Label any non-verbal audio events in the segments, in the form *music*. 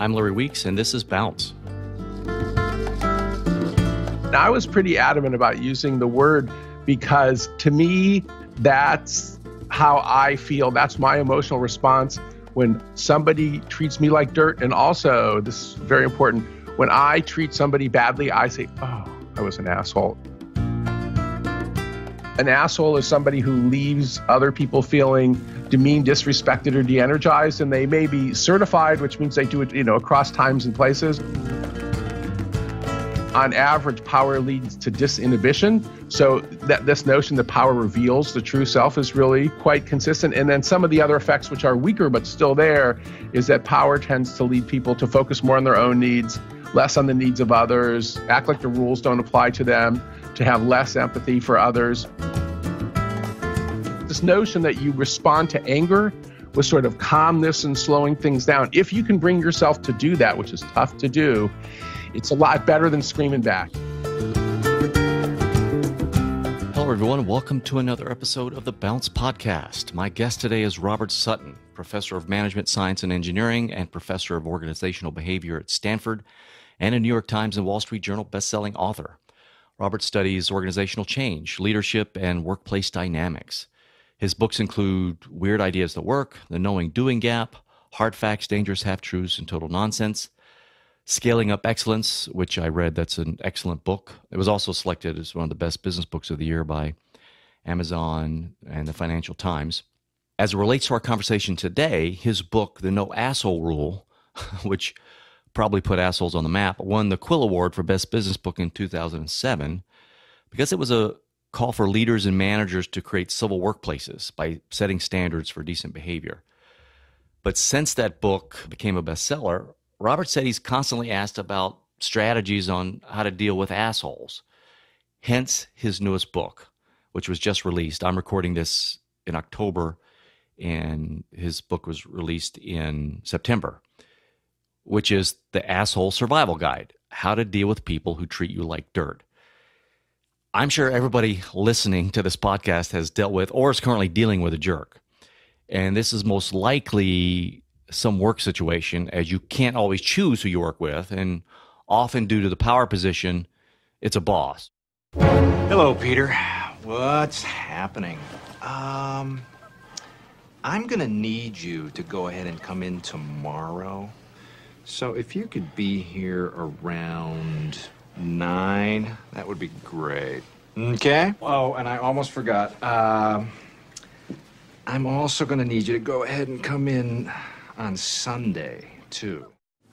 I'm Larry Weeks, and this is Bounce. Now, I was pretty adamant about using the word because to me, that's how I feel. That's my emotional response when somebody treats me like dirt. And also, this is very important when I treat somebody badly, I say, oh, I was an asshole. An asshole is somebody who leaves other people feeling demeaned, disrespected, or de-energized, and they may be certified, which means they do it, you know, across times and places. On average, power leads to disinhibition. So that this notion that power reveals the true self is really quite consistent. And then some of the other effects, which are weaker but still there, is that power tends to lead people to focus more on their own needs, less on the needs of others, act like the rules don't apply to them, to have less empathy for others this notion that you respond to anger with sort of calmness and slowing things down. If you can bring yourself to do that, which is tough to do, it's a lot better than screaming back. Hello, everyone. Welcome to another episode of the Bounce Podcast. My guest today is Robert Sutton, professor of management science and engineering and professor of organizational behavior at Stanford, and a New York Times and Wall Street Journal bestselling author. Robert studies organizational change, leadership, and workplace dynamics. His books include Weird Ideas That Work, The Knowing Doing Gap, Hard Facts, Dangerous Half Truths, and Total Nonsense, Scaling Up Excellence, which I read. That's an excellent book. It was also selected as one of the best business books of the year by Amazon and the Financial Times. As it relates to our conversation today, his book, The No Asshole Rule, *laughs* which probably put assholes on the map, won the Quill Award for Best Business Book in 2007 because it was a call for leaders and managers to create civil workplaces by setting standards for decent behavior. But since that book became a bestseller, Robert said he's constantly asked about strategies on how to deal with assholes. Hence his newest book, which was just released. I'm recording this in October, and his book was released in September, which is The Asshole Survival Guide How to Deal with People Who Treat You Like Dirt. I'm sure everybody listening to this podcast has dealt with or is currently dealing with a jerk. And this is most likely some work situation, as you can't always choose who you work with. And often, due to the power position, it's a boss. Hello, Peter. What's happening? Um, I'm going to need you to go ahead and come in tomorrow. So if you could be here around Nine. That would be great. Okay. Oh, and I almost forgot. Uh, I'm also going to need you to go ahead and come in on Sunday, too.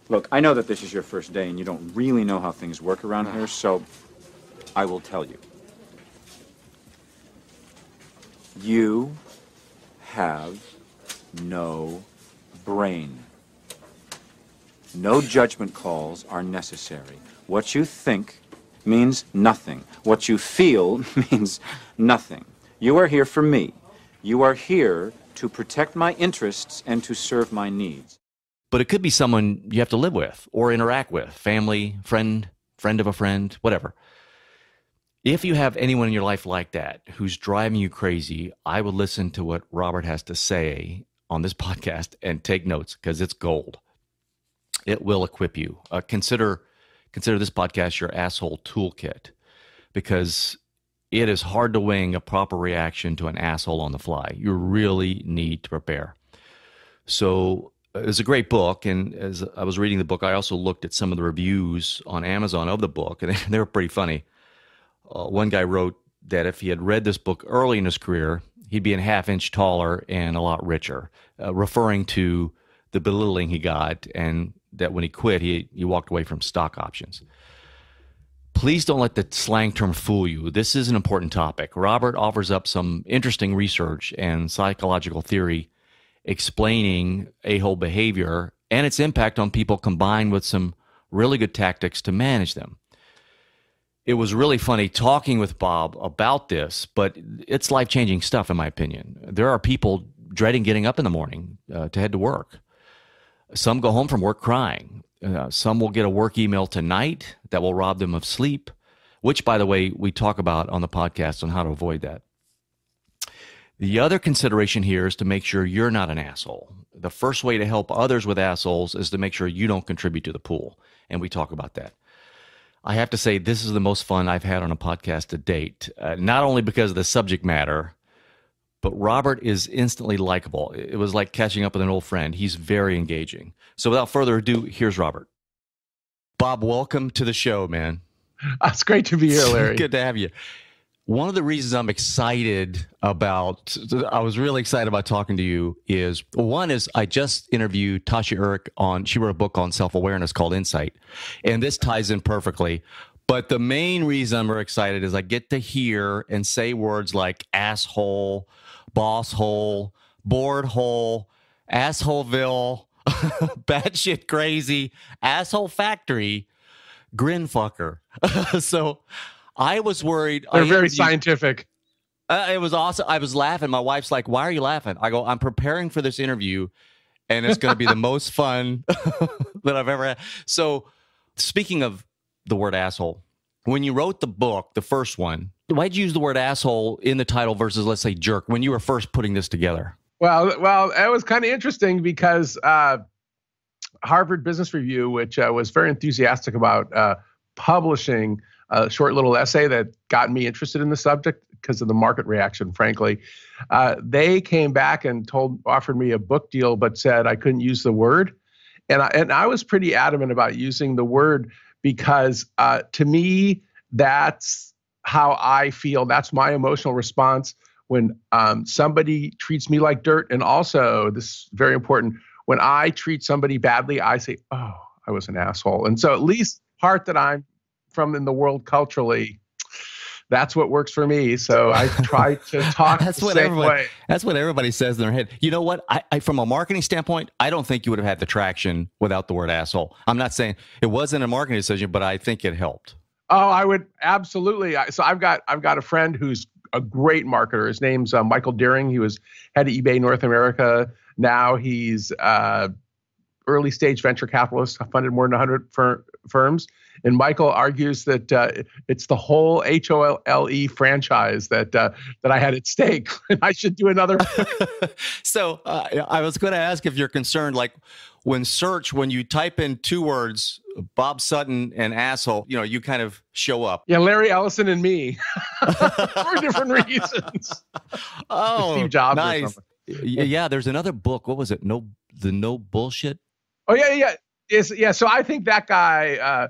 Look, I know that this is your first day and you don't really know how things work around here, so I will tell you. You have no brain. No judgment calls are necessary. What you think means nothing. What you feel *laughs* means nothing. You are here for me. You are here to protect my interests and to serve my needs. But it could be someone you have to live with or interact with family, friend, friend of a friend, whatever. If you have anyone in your life like that who's driving you crazy, I would listen to what Robert has to say on this *laughs* podcast and take notes because it's gold. It will equip you. Uh, consider consider this podcast your asshole toolkit because it is hard to wing a proper reaction to an asshole on the fly. You really need to prepare. So uh, it's a great book. And as I was reading the book, I also looked at some of the reviews on Amazon of the book, and *laughs* they were pretty funny. Uh, one guy wrote that if he had read this book early in his career, he'd be a half inch taller and a lot richer, uh, referring to the belittling he got and that when he quit, he, he walked away from stock options. Please don't let the slang term fool you. This is an important topic. Robert offers up some interesting research and psychological theory explaining a hole behavior and its impact on people combined with some really good tactics to manage them. It was really funny talking with Bob about this, but it's life changing stuff, in my opinion. There are people dreading getting up in the morning uh, to head to work some go home from work crying. Uh, some will get a work email tonight that will rob them of sleep, which, by the way, we talk about on the podcast on how to avoid that. The other consideration here is to make sure you're not an asshole. The first way to help others with assholes is to make sure you don't contribute to the pool. And we talk about that. I have to say, this is the most fun I've had on a podcast to date, uh, not only because of the subject matter, but Robert is instantly likable. It was like catching up with an old friend. He's very engaging. So without further ado, here's Robert. Bob, welcome to the show, man. Ah, it's great to be here, *laughs* Larry. Good to have you. One of the reasons I'm excited about, I was really excited about talking to you is one is I just interviewed Tasha Eric on, she wrote a book on self awareness called Insight. And this ties in perfectly. But the main reason I'm excited is I get to hear and say words like asshole, boss hole, board hole, assholeville, *laughs* batshit crazy, asshole factory, grin fucker. *laughs* so I was worried. They're I very scientific. Uh, it was awesome. I was laughing. My wife's like, "Why are you laughing?" I go, "I'm preparing for this interview, and it's going to be the *laughs* most fun that I've ever had." So, speaking of the word asshole, when you wrote the book, the first one, why'd you use the word asshole in the title versus let's say jerk when you were first putting this together? Well, well, it was kind of interesting because uh, Harvard Business Review, which uh, was very enthusiastic about uh, publishing a short little essay that got me interested in the subject because of the market reaction, frankly, uh, they came back and told offered me a book deal, but said I couldn't use the word, and I, and I was pretty adamant about using the word because uh, to me that's how I feel. That's my emotional response when um, somebody treats me like dirt. And also, this is very important when I treat somebody badly, I say, oh, I was an asshole. And so, at least part that I'm from in the world culturally, that's what works for me. So I try *laughs* to talk that's what everybody, way. That's what everybody says in their head. You know what? I, I, from a marketing standpoint, I don't think you would have had the traction without the word asshole. I'm not saying it wasn't a marketing decision, but I think it helped. Oh, I would absolutely. So I've got I've got a friend who's a great marketer. His name's uh, Michael Deering. He was head of eBay North America. Now he's uh, early stage venture capitalist, funded more than 100 fir- firms. And Michael argues that uh, it's the whole H O L E franchise that uh, that I had at stake. *laughs* I should do another. *laughs* so uh, I was going to ask if you're concerned, like when search, when you type in two words, Bob Sutton and asshole, you know, you kind of show up. Yeah, Larry Ellison and me *laughs* for different reasons. Oh, Steve Jobs nice. Yeah, there's another book. What was it? No, the no bullshit. Oh yeah, yeah is yeah. So I think that guy, uh,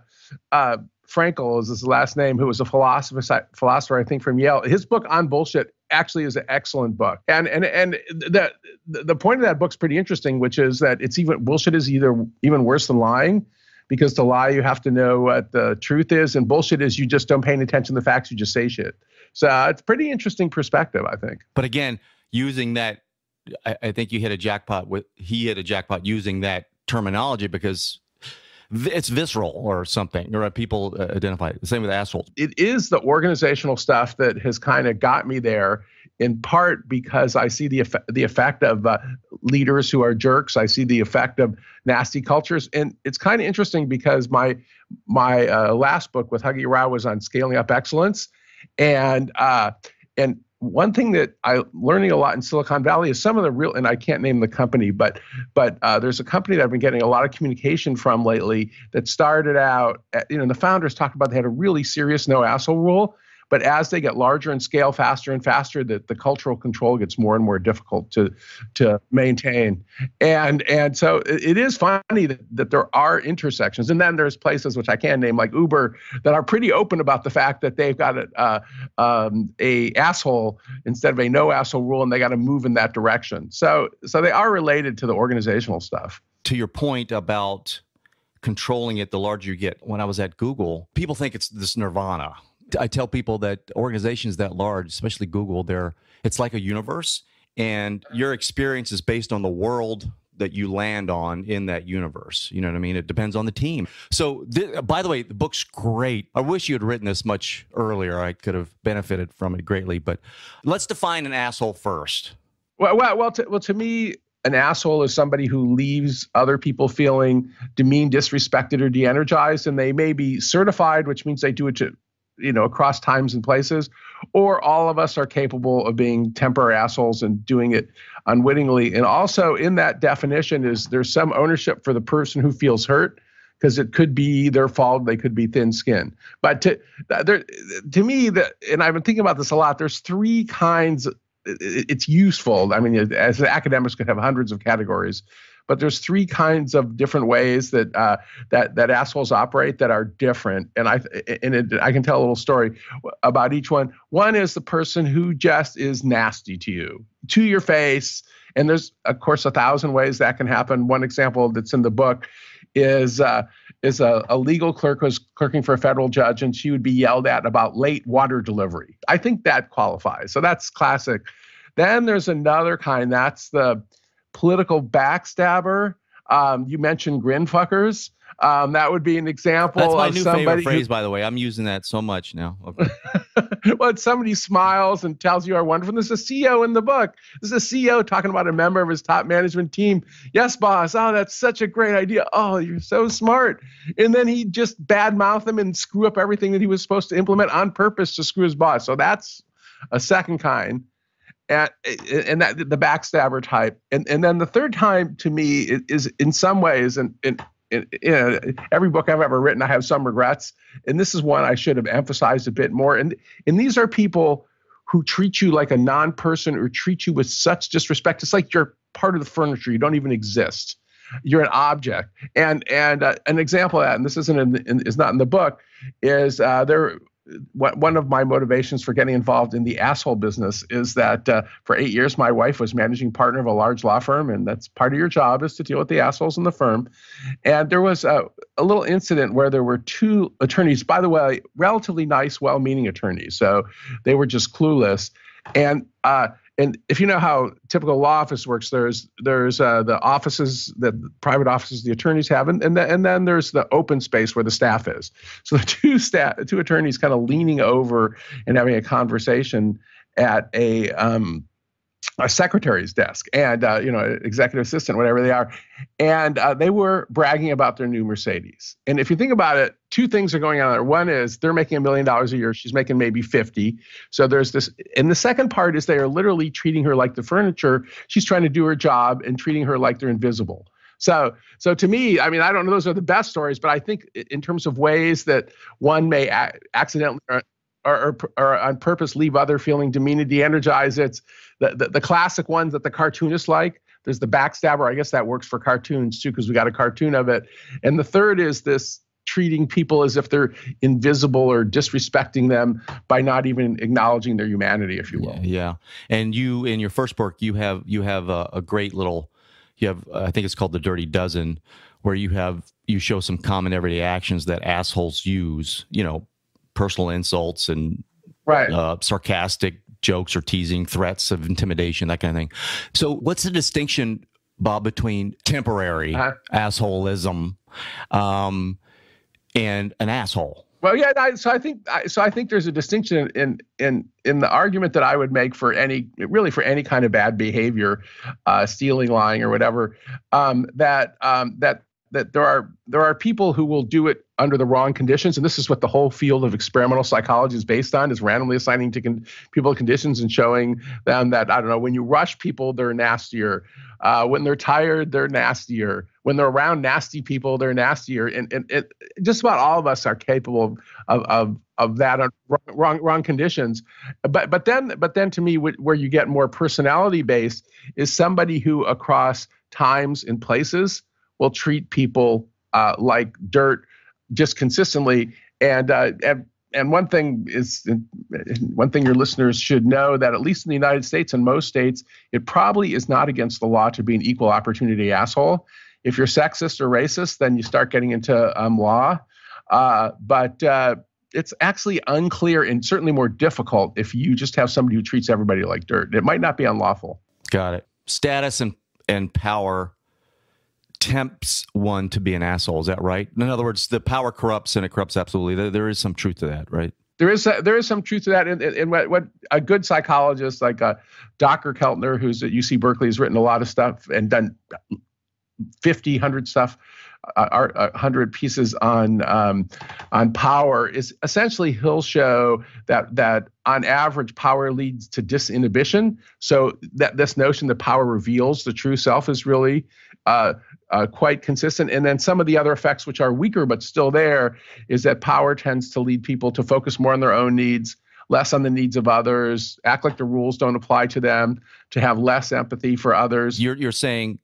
uh, Frankel is his last name, who was a philosopher, philosopher I think from Yale. His book on bullshit actually is an excellent book, and and and the the point of that book's pretty interesting, which is that it's even bullshit is either even worse than lying. Because to lie, you have to know what the truth is, and bullshit is you just don't pay any attention to the facts, you just say shit. So uh, it's pretty interesting perspective, I think. But again, using that I, I, think you hit a jackpot with he hit a jackpot using that terminology because it's visceral or something, or people uh, identify it. The same with assholes. It is the organizational stuff that has kind of got me there, in part because I see the effect, the effect of uh, leaders who are jerks. I see the effect of nasty cultures, and it's kind of interesting because my my uh, last book with Huggy Rao was on scaling up excellence, and uh, and one thing that I'm learning a lot in Silicon Valley is some of the real, and I can't name the company, but but uh, there's a company that I've been getting a lot of communication from lately that started out, at, uh, you know, the founders talked about they had a really serious no asshole rule, but as they get larger and scale, faster and faster, the, the cultural control gets more and more difficult to to maintain. And and so it is funny that, that there are intersections. And then there's places which I can name, like Uber, that are pretty open about the fact that they've got a uh, um, a asshole instead of a no asshole rule, and they got to move in that direction. So so they are related to the organizational stuff. To your point about controlling it, the larger you get. When I was at Google, people think it's this nirvana I tell people that organizations that large, especially Google, they're it's like a universe, and your experience is based on the world that you land on in that universe. You know what I mean? It depends on the team. So, th- by the way, the book's great. I wish you had written this much earlier. I could have benefited from it greatly. But let's define an asshole first. Well, well, well, to, well, to me, an asshole is somebody who leaves other people feeling demeaned, disrespected, or de energized. And they may be certified, which means they do it to you know across times and places or all of us are capable of being temporary assholes and doing it unwittingly and also in that definition is there's some ownership for the person who feels hurt because it could be their fault they could be thin skinned but to there, to me that and i've been thinking about this a lot there's three kinds it's useful. I mean, as academics could have hundreds of categories, but there's three kinds of different ways that uh, that that assholes operate that are different, and I and it, I can tell a little story about each one. One is the person who just is nasty to you, to your face, and there's of course a thousand ways that can happen. One example that's in the book is. Uh, is a, a legal clerk who's clerking for a federal judge and she would be yelled at about late water delivery. I think that qualifies. So that's classic. Then there's another kind. That's the political backstabber um, you mentioned grin fuckers. Um, that would be an example. That's my new favorite phrase, who, by the way. I'm using that so much now. Okay. *laughs* somebody smiles and tells you are wonderful, there's a CEO in the book. There's a CEO talking about a member of his top management team. Yes, boss. Oh, that's such a great idea. Oh, you're so smart. And then he just badmouth them and screw up everything that he was supposed to implement on purpose to screw his boss. So that's a second kind. And and that the backstabber type and and then the third time to me is, in some ways and in, in, every book I've ever written, I have some regrets, and this is one I should have emphasized a bit more. And and these are people who treat you like a non-person or treat you with such disrespect. It's like you're part of the furniture; you don't even exist. You're an object. And and uh, an example of that, and this isn't in, in, is not in the book, is uh, there one of my motivations for getting involved in the asshole business is that uh, for eight years my wife was managing partner of a large law firm and that's part of your job is to deal with the assholes in the firm and there was a, a little incident where there were two attorneys by the way relatively nice well-meaning attorneys so they were just clueless and uh, and if you know how typical law office works, there's there's uh, the offices that private offices the attorneys have, and and, the, and then there's the open space where the staff is. So the *laughs* two staff, two attorneys, kind of leaning over and having a conversation at a um, a secretary's desk and uh, you know executive assistant whatever they are and uh, they were bragging about their new mercedes and if you think about it two things are going on there one is they're making a million dollars a year she's making maybe 50 so there's this and the second part is they are literally treating her like the furniture she's trying to do her job and treating her like they're invisible so, so to me, I mean, I don't know those are the best stories, but I think in terms of ways that one may accidentally or, or, or, on purpose leave other feeling demeaned, de-energized. It's the, the, the classic ones that the cartoonists like. There's the backstabber. I guess that works for cartoons too, because we got a cartoon of it. And the third is this treating people as if they're invisible or disrespecting them by not even acknowledging their humanity, if you will. Yeah, and you in your first book, you have you have a, a great little, you have I think it's called the Dirty Dozen, where you have you show some common everyday actions that assholes use, you know, personal insults and right. Uh, sarcastic jokes or teasing, threats of intimidation, that kind of thing. So, what's the distinction, Bob, between temporary uh-huh. assholeism um, and an asshole? Well, yeah. I, so I think so. I think there's a distinction in in in the argument that I would make for any really for any kind of bad behavior, uh, stealing, lying, or whatever. Um, that um, that that there are there are people who will do it under the wrong conditions and this is what the whole field of experimental psychology is based on is randomly assigning to con- people conditions and showing them that i don't know when you rush people they're nastier uh, when they're tired they're nastier when they're around nasty people they're nastier and, and it, just about all of us are capable of, of, of that wrong, wrong, wrong conditions but, but then but then to me where you get more personality based is somebody who across times and places will treat people uh, like dirt just consistently. And, uh, and and one thing is one thing your listeners should know that at least in the United States and most states, it probably is not against the law to be an equal opportunity asshole. If you're sexist or racist, then you start getting into um, law. Uh, but uh, it's actually unclear and certainly more difficult if you just have somebody who treats everybody like dirt. It might not be unlawful. Got it. Status and and power tempts one to be an asshole. Is that right? In other words, the power corrupts and it corrupts absolutely. There, there is some truth to that, right? There is a, there is some truth to that. And, and what, what a good psychologist like uh, Dr. Keltner, who's at UC Berkeley, has written a lot of stuff and done 50, 100 stuff, uh, 100 uh, uh, pieces on um, on power. Is essentially he'll show that that on average power leads to disinhibition. So that this notion that power reveals the true self is really uh, uh, quite consistent. And then some of the other effects, which are weaker but still there, is that power tends to lead people to focus more on their own needs, less on the needs of others, act like the rules don't apply to them, to have less empathy for others. You're, you're saying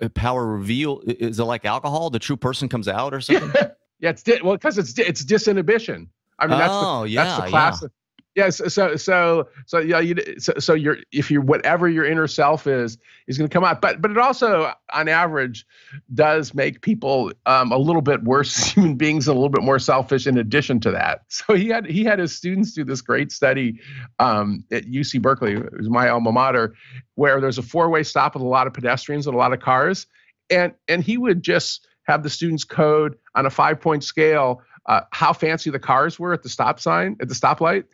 uh, power reveal is it like alcohol? The true person comes out or *laughs* something? yeah, it's di- well because it's di- it's disinhibition. I mean, oh, that's the, yeah, that's the class. Yeah. Yes. Yeah, so, so, so, yeah, you, so, so your, if you, whatever your inner self is, is going to come out. But, but it also, on average, does make people um, a little bit worse *laughs* human beings, a little bit more selfish. In addition to that, so he had he had his students do this great study um, at UC Berkeley, it was my alma mater, where there's a four way stop with a lot of pedestrians and a lot of cars, and and he would just have the students code on a five point scale uh, how fancy the cars were at the stop sign at the stoplight,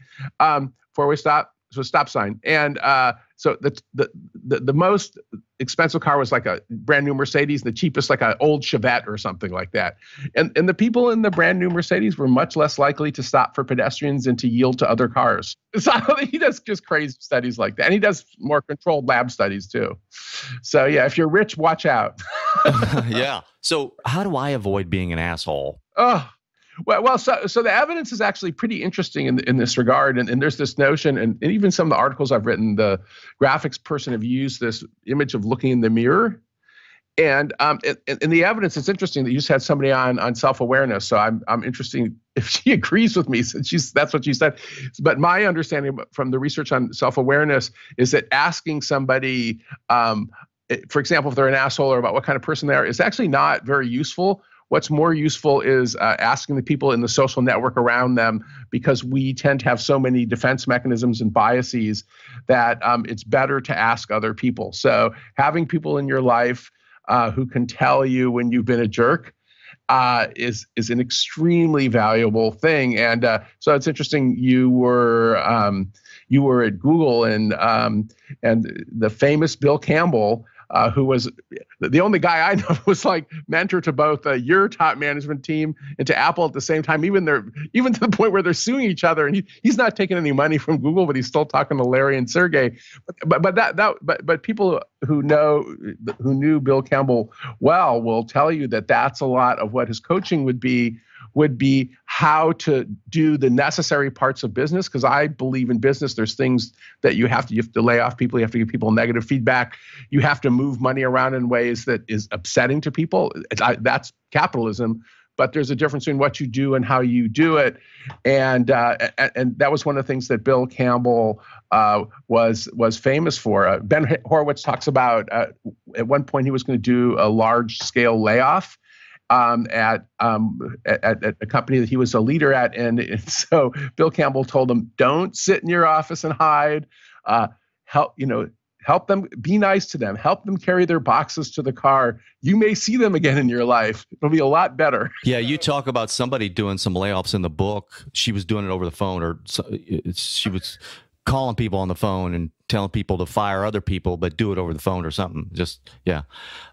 um, four way stop, so stop sign, and uh, so the, the the the most expensive car was like a brand new Mercedes, and the cheapest like an old Chevette or something like that. And and the people in the brand new Mercedes were much less likely to stop for pedestrians and to yield to other cars. *laughs* So he does just crazy studies like that, and he does more controlled lab studies too. So yeah, if you're rich, watch out. *laughs* yeah. So how do I avoid being an asshole? Oh, well, well, so so the evidence is actually pretty interesting in in this regard, and, and there's this notion, and, and even some of the articles I've written, the graphics person have used this image of looking in the mirror, and um, in, in the evidence, it's interesting that you just had somebody on on self awareness. So I'm I'm interested *laughs* if she agrees with me since she's that's what she said. But my understanding from the research on self awareness is that asking somebody um, for example, if they're an asshole or about what kind of person they are, is actually not very useful What's more useful is uh, asking the people in the social network around them because we tend to have so many defense mechanisms and biases that um, it's better to ask other people. So having people in your life uh, who can tell you when you've been a jerk. Uh, is is an extremely valuable thing. And uh, so it's interesting. You were um, you were at Google, and um, and the famous Bill Campbell uh, who was the only guy I know *laughs* was like mentor to both uh, your top management team and to Apple at the same time. Even they're even to the point where they're suing each other, and he, he's not taking any money from Google, but he's still talking to Larry and Sergey. But, but but that that but but people who know who knew Bill Campbell well will tell you that that's a lot of what his coaching would be would be how to do the necessary parts of business. Because I believe in business, there's things that you have to you have to lay off people, you have to give people negative feedback, you have to move money around in ways that is upsetting to people. I, that's capitalism. But there's a difference between what you do and how you do it, and uh, and that was one of the things that Bill Campbell uh, was was famous for. Uh, ben Horowitz talks about uh, at one point he was going to do a large scale layoff, um, at, um, at, at a company that he was a leader at, and, and, *laughs* so Bill Campbell told him, "Don't sit in your office and hide. Uh, help you know." Help them be nice to them. Help them carry their boxes to the car. You may see them again in your life. It'll be a lot better. *laughs* Yeah, you talk about somebody doing some layoffs in the book. She was doing it over the phone, or uh, she was calling people on the phone and telling people to fire other people, but do it over the phone or something. Just yeah,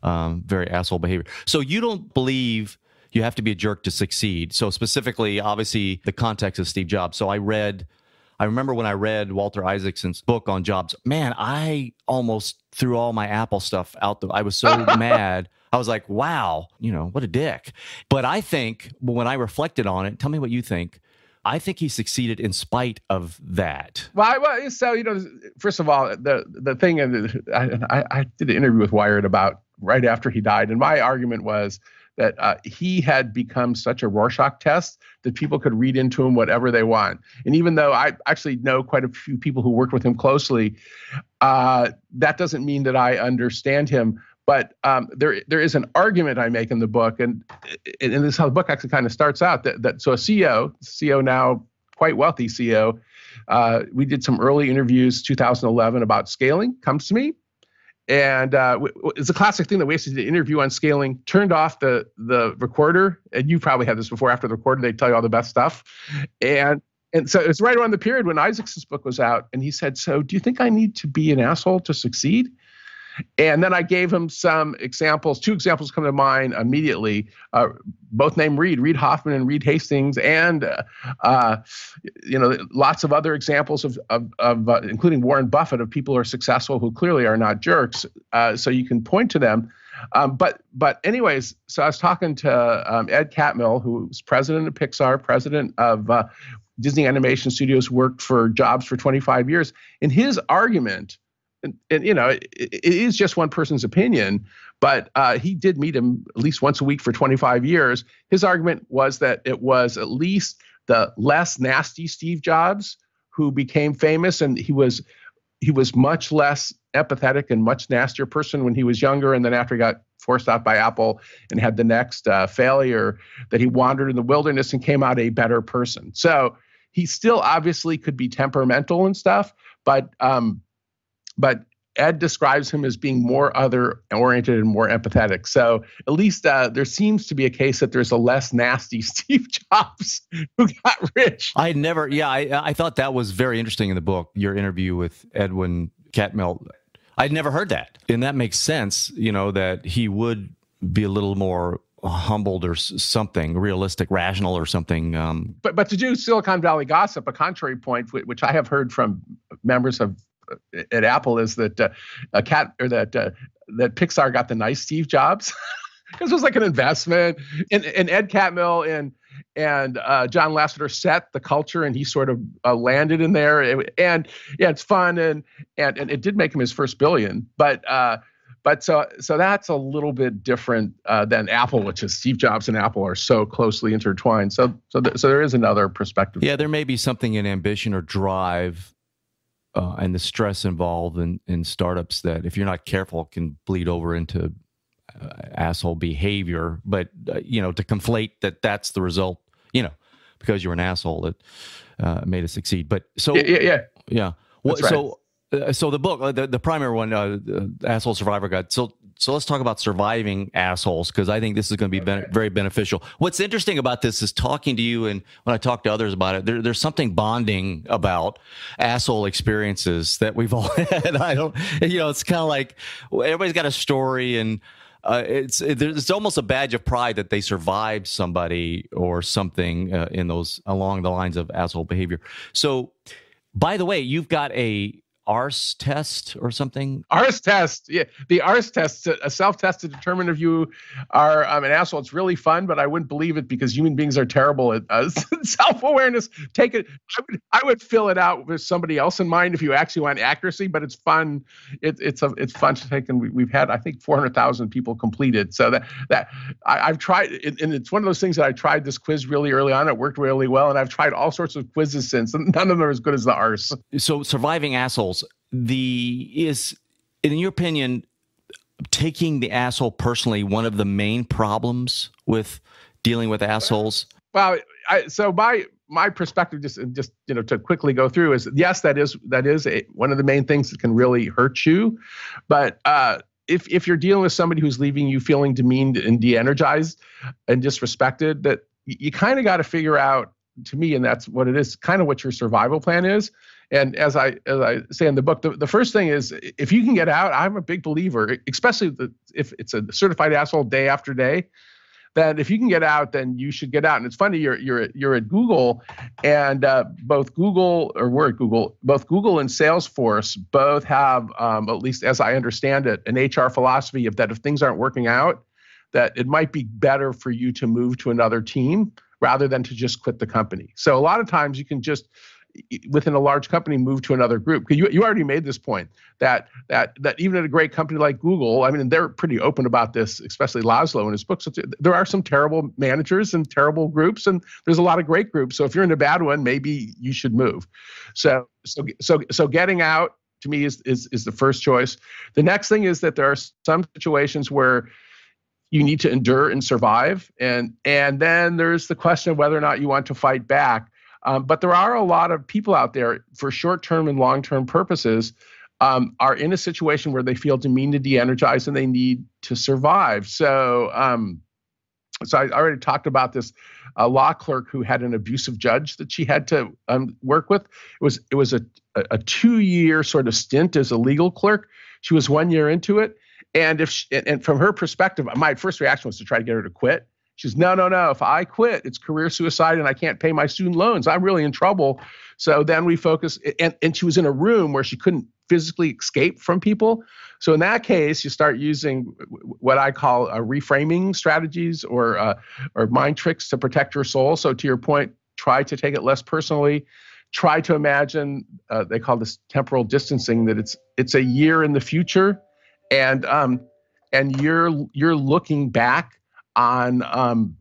um, very asshole behavior. So you don't believe you have to be a jerk to succeed. So specifically, obviously, the context of Steve Jobs. So I read. I remember when I read Walter Isaacson's book on Jobs. Man, I almost threw all my Apple stuff out the. I was so *laughs* mad. I was like, wow, you know, what a dick. But I think when I reflected on it, tell me what you think. I think he succeeded in spite of that. Well, I, well so you know, first of all, the the thing, and I, I did an interview with Wired about right after he died, and my argument was that uh, he had become such a Rorschach test that people could read into him whatever they want. And even though I actually know quite a few people who worked with him closely, uh, that doesn't mean that I understand him. But um, there, there is an argument I make in the book, and, and this is how the book actually kind of starts out. That, that so a CEO, CEO now quite wealthy CEO, uh, we did some early interviews 2011 about scaling. Comes to me, and uh, it's a classic thing that we did an interview on scaling. Turned off the the recorder, and you probably had this before. After the recorder, they tell you all the best stuff, and and so it's right around the period when Isaac's book was out, and he said, "So, do you think I need to be an asshole to succeed?" And then I gave him some examples. Two examples come to mind immediately, uh, both named Reed, Reed Hoffman and Reed Hastings, and uh, uh, you know lots of other examples of, of, of uh, including Warren Buffett of people who are successful who clearly are not jerks. Uh, so you can point to them. Um, but but anyways, so I was talking to um, Ed Catmull, who's president of Pixar, president of uh, Disney Animation Studios, worked for jobs for 25 years, and his argument and, and you know, it, it is just one person's opinion, but uh, he did meet him at least once a week for 25 years. His argument was that it was at least the less nasty Steve Jobs who became famous, and he was he was much less empathetic and much nastier person when he was younger, and then after he got forced out by Apple and had the next uh, failure, that he wandered in the wilderness and came out a better person. So he still obviously could be temperamental and stuff, but um, but Ed describes him as being more other oriented and more empathetic. So at least uh, there seems to be a case that there's a less nasty *laughs* Steve Jobs who got rich. I never, yeah, I, I thought that was very interesting in the book, your interview with Edwin Catmull. I'd never heard that. And that makes sense, you know, that he would be a little more humbled or something realistic rational or something um, but but to do silicon valley gossip a contrary point which i have heard from members of at Apple is that uh, a cat or that uh, that Pixar got the nice Steve Jobs because *laughs* it was like an investment. And, and Ed Catmull and and uh, John Lasseter set the culture, and he sort of uh, landed in there. It, and yeah, it's fun, and and and it did make him his first billion, but. Uh, but so so that's a little bit different uh, than Apple, which is Steve Jobs and Apple are so closely intertwined. So so th- so there is another perspective. Yeah, there may be something in ambition or drive uh, and the stress involved in, in startups that if you're not careful can bleed over into uh, asshole behavior but uh, you know to conflate that that's the result you know because you're an asshole that uh, made it succeed but so yeah yeah yeah, yeah. Well, right. so uh, so the book uh, the, the primary one asshole survivor guide so so let's talk about surviving assholes because I think this is going to be okay. ben- very beneficial. What's interesting about this is talking to you and when I talk to others about it, there, there's something bonding about asshole experiences that we've all *laughs* had. I don't, you know, it's kind of like everybody's got a story and uh, it's it, it's almost a badge of pride that they survived somebody or something uh, in those along the lines of asshole behavior. So, by the way, you've got a ARS test or something? ARS test. Yeah. The ARS test, a self test to determine if you are um, an asshole. It's really fun, but I wouldn't believe it because human beings are terrible at uh, *laughs* self awareness. Take it. I would, I would fill it out with somebody else in mind if you actually want accuracy, but it's fun. It, it's a, it's fun to take. And we, have had, I think, 400,000 people completed. So that, that I, have tried, and it's one of those things that I tried this quiz really early on. It worked really well. And I've tried all sorts of quizzes since, and none of them are as good as the ARS. So surviving asshole the is in your opinion taking the asshole personally one of the main problems with dealing with assholes? Well, I, so my my perspective, just just you know, to quickly go through is yes, that is that is a, one of the main things that can really hurt you, but uh, if if you're dealing with somebody who's leaving you feeling demeaned and de-energized and disrespected, that you, you kind of got to figure out to me, and that's what it is, kind of what your survival plan is, and as I as I say in the book, the, the first thing is if you can get out, I'm a big believer, especially the, if it's a certified asshole day after day. That if you can get out, then you should get out. And it's funny, you're you're you're at Google, and uh, both Google or we're at Google, both Google and Salesforce both have, um, at least as I understand it, an HR philosophy of that if things aren't working out, that it might be better for you to move to another team rather than to just quit the company. So a lot of times you can just within a large company move to another group because you, you already made this point that that that even at a great company like google i mean they're pretty open about this especially laszlo in his book so there are some terrible managers and terrible groups and there's a lot of great groups so if you're in a bad one maybe you should move so so so so getting out to me is is, is the first choice the next thing is that there are some situations where you need to endure and survive and and then there's the question of whether or not you want to fight back um, but there are a lot of people out there for short term and long term purposes um, are in a situation where they feel demeaned to de energized and they need to survive. So, um, so I already talked about this a uh, law clerk who had an abusive judge that she had to um, work with. It was it was a a two year sort of stint as a legal clerk. She was one year into it, and if she, and from her perspective, my first reaction was to try to get her to quit she says, No, no, no. If I quit, it's career suicide and I can't pay my student loans. I'm really in trouble. So then we focus, and, and she was in a room where she couldn't physically escape from people. So in that case, you start using what I call uh, reframing strategies or uh, or mind tricks to protect your soul. So to your point, try to take it less personally. Try to imagine. Uh, they call this temporal distancing. That it's it's a year in the future, and um, and you're you're looking back on um,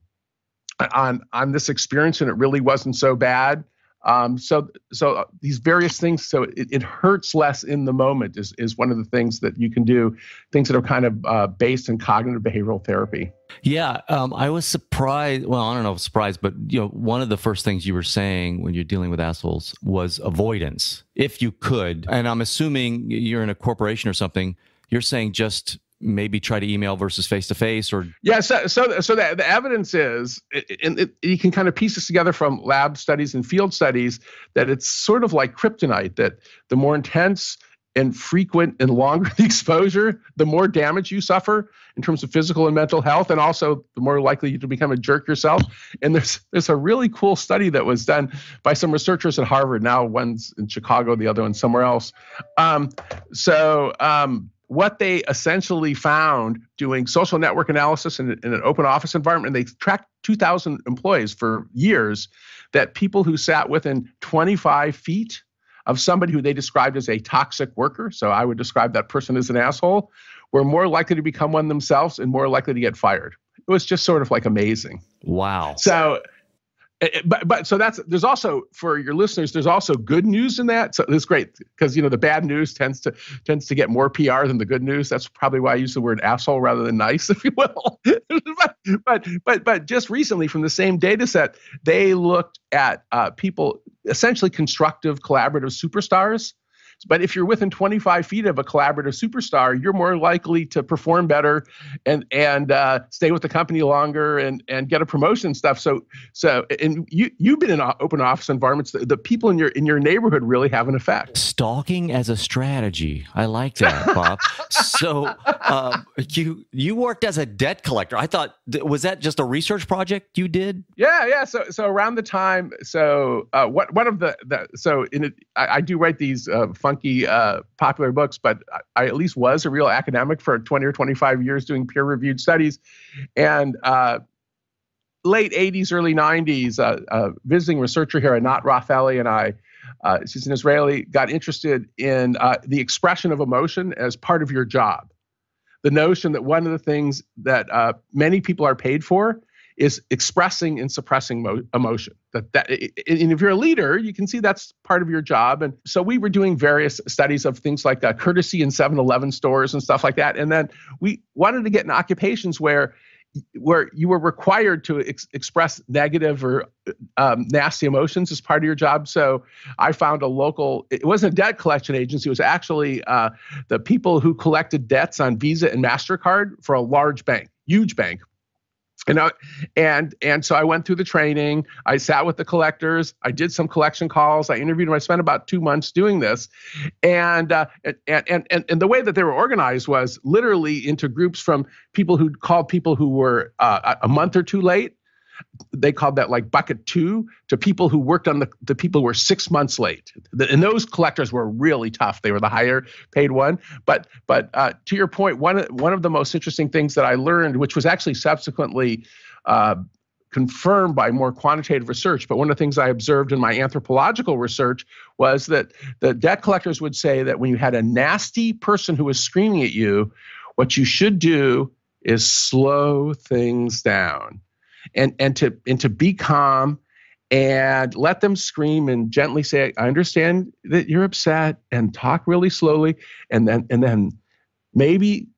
on on this experience, and it really wasn't so bad. Um, so so uh, these various things. So it, it, hurts less in the moment is is one of the things that you can do. Things that are kind of uh, based in cognitive behavioral therapy. Yeah, um, I was surprised. Well, I don't know if surprised, but you know, one of the first things you were saying when you're dealing with assholes was avoidance, if you could. And I'm assuming you're in a corporation or something. You're saying just maybe try to email versus face to face or yeah so so so the, the evidence is and it, it, you can kind of piece this together from lab studies and field studies that it's sort of like kryptonite that the more intense and frequent and longer *laughs* the exposure the more damage you suffer in terms of physical and mental health and also the more likely you to become a jerk yourself and there's there's a really cool study that was done by some researchers at harvard now one's in chicago the other one somewhere else um, so um, what they essentially found doing social network analysis in, in an open office environment, and they tracked 2,000 employees for years, that people who sat within 25 feet of somebody who they described as a toxic worker, so I would describe that person as an asshole, were more likely to become one themselves and more likely to get fired. It was just sort of like amazing. Wow. So Eh, eh, but but so that's there's also for your listeners there's also good news in that so it's great because you know the bad news tends to tends to get more pr than the good news that's probably why i use the word asshole rather than nice *laughs* if you will but, but but but just recently from the same data set they looked at uh, people essentially constructive collaborative superstars but if you're within 25 feet of a collaborative superstar, you're more likely to perform better and and uh, stay with the company longer and and get a promotion and stuff. So so and you you've been in open office environments. The, the people in your in your neighborhood really have an effect. Stalking as a strategy. I like that, Bob. *laughs* so uh, you you worked as a debt collector. I thought was that just a research project you did? Yeah, yeah. So so around the time, so uh, what one of the, the so in it, I, I do write these uh, fun funky, uh, popular books, but I, I at least was a real academic for 20 or 25 years doing peer reviewed studies. And uh, late 80s, early 90s, uh, visiting researcher here, Anat Rothali, and I, uh, she's an Israeli, got interested in uh, the expression of emotion as part of your job. The notion that one of the things that uh, many people are paid for is expressing and suppressing mo- emotion. That that and if you're a leader, you can see that's part of your job. And so we were doing various studies of things like uh, courtesy in 7-Eleven stores and stuff like that. And then we wanted to get in occupations where where you were required to ex- express negative or um, nasty emotions as part of your job. So I found a local, it wasn't a debt collection agency, it was actually uh, the people who collected debts on Visa and MasterCard for a large bank, huge bank, and I, and and so I went through the training. I sat with the collectors. I did some collection calls. I interviewed them. I spent about two months doing this, and uh, and, and and and the way that they were organized was literally into groups from people who called people who were uh, a month or two late they called that like bucket two to people who worked on the, the people who were six months late. The, and those collectors were really tough. They were the higher paid one. But but uh, to your point, one one of the most interesting things that I learned, which was actually subsequently uh, confirmed by more quantitative research, but one of the things I observed in my anthropological research was that the debt collectors would say that when you had a nasty person who was screaming at you, what you should do is slow things down and and to and to be calm and let them scream and gently say i understand that you're upset and talk really slowly and then and then maybe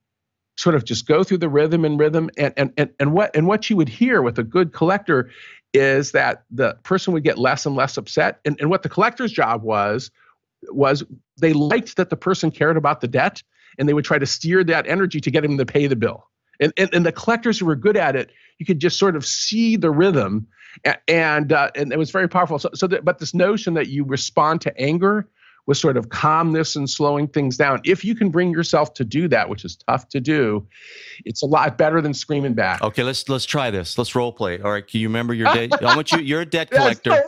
sort of just go through the rhythm and rhythm and and and, and what and what you would hear with a good collector is that the person would get less and less upset and, and what the collector's job was was they liked that the person cared about the debt and they would try to steer that energy to get him to pay the bill and, and, and the collectors who were good at it, you could just sort of see the rhythm, and and, uh, and it was very powerful. So, so but this notion that you respond to anger with sort of calmness and slowing things down. If you can bring yourself to do that, which is tough to do, it's a lot better than screaming back. Okay, let's let's try this. Let's role play. All right, can you remember your date? *laughs* I want you. You're a debt collector.